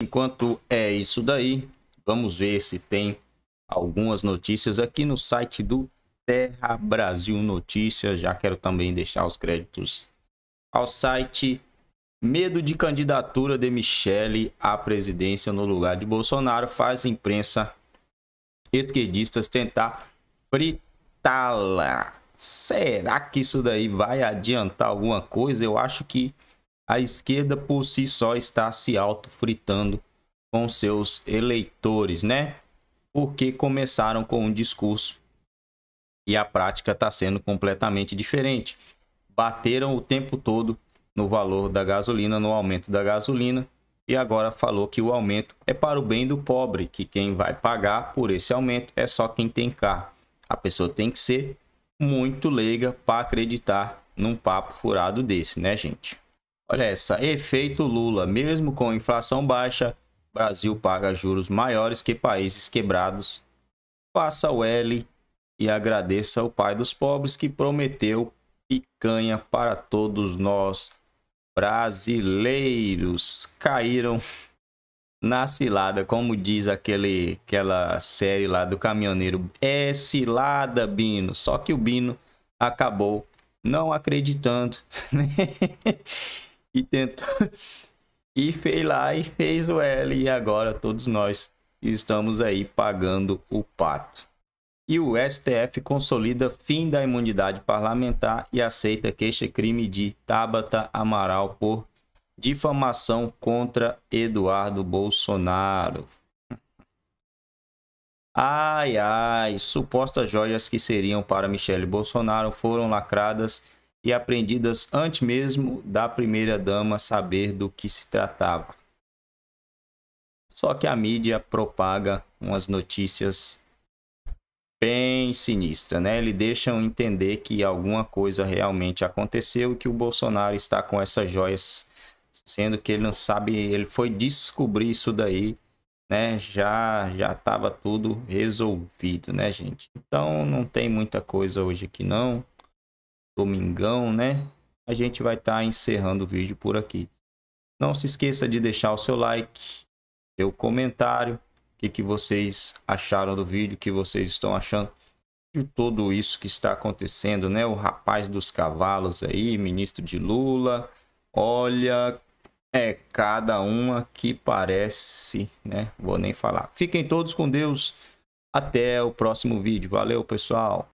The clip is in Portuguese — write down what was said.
Enquanto é isso daí, vamos ver se tem algumas notícias aqui no site do Terra Brasil Notícias. Já quero também deixar os créditos ao site. Medo de candidatura de Michele à presidência no lugar de Bolsonaro faz imprensa esquerdistas tentar fritá-la. Será que isso daí vai adiantar alguma coisa? Eu acho que a esquerda por si só está se autofritando com seus eleitores, né? Porque começaram com um discurso e a prática está sendo completamente diferente. Bateram o tempo todo no valor da gasolina, no aumento da gasolina, e agora falou que o aumento é para o bem do pobre, que quem vai pagar por esse aumento é só quem tem carro. A pessoa tem que ser muito leiga para acreditar num papo furado desse, né, gente? Olha essa, efeito Lula. Mesmo com inflação baixa, Brasil paga juros maiores que países quebrados. Faça o L e agradeça ao Pai dos Pobres que prometeu picanha para todos nós. Brasileiros caíram na cilada, como diz aquele, aquela série lá do caminhoneiro. É cilada, Bino. Só que o Bino acabou não acreditando. e tentou e fez lá e fez o L e agora todos nós estamos aí pagando o pato. E o STF consolida fim da imunidade parlamentar e aceita queixa-crime de Tabata Amaral por difamação contra Eduardo Bolsonaro. Ai, ai, supostas joias que seriam para Michele Bolsonaro foram lacradas e aprendidas antes mesmo da primeira-dama saber do que se tratava. Só que a mídia propaga umas notícias bem sinistras, né? Eles deixam entender que alguma coisa realmente aconteceu e que o Bolsonaro está com essas joias, sendo que ele não sabe, ele foi descobrir isso daí, né? Já já estava tudo resolvido, né, gente? Então não tem muita coisa hoje aqui não domingão, né? A gente vai estar tá encerrando o vídeo por aqui. Não se esqueça de deixar o seu like, seu comentário, o que, que vocês acharam do vídeo, o que vocês estão achando de tudo isso que está acontecendo, né? O rapaz dos cavalos aí, ministro de Lula. Olha, é cada uma que parece, né? Vou nem falar. Fiquem todos com Deus. Até o próximo vídeo. Valeu, pessoal.